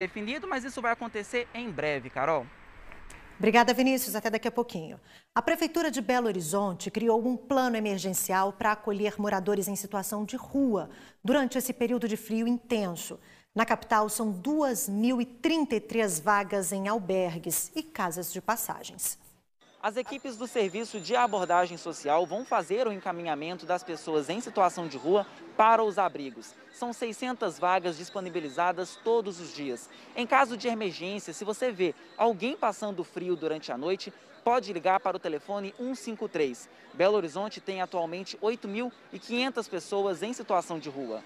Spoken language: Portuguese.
definido, mas isso vai acontecer em breve, Carol. Obrigada, Vinícius. Até daqui a pouquinho. A Prefeitura de Belo Horizonte criou um plano emergencial para acolher moradores em situação de rua durante esse período de frio intenso. Na capital, são 2.033 vagas em albergues e casas de passagens. As equipes do Serviço de Abordagem Social vão fazer o encaminhamento das pessoas em situação de rua para os abrigos. São 600 vagas disponibilizadas todos os dias. Em caso de emergência, se você vê alguém passando frio durante a noite, pode ligar para o telefone 153. Belo Horizonte tem atualmente 8.500 pessoas em situação de rua.